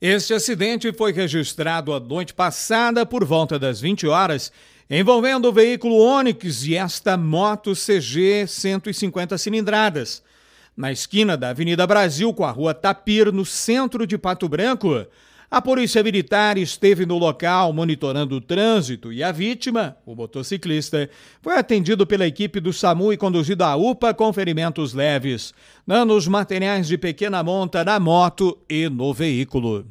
Este acidente foi registrado a noite passada por volta das 20 horas, envolvendo o veículo Onix e esta moto CG 150 cilindradas. Na esquina da Avenida Brasil com a Rua Tapir, no centro de Pato Branco, a polícia militar esteve no local monitorando o trânsito e a vítima, o motociclista, foi atendido pela equipe do SAMU e conduzido à UPA com ferimentos leves, os materiais de pequena monta na moto e no veículo.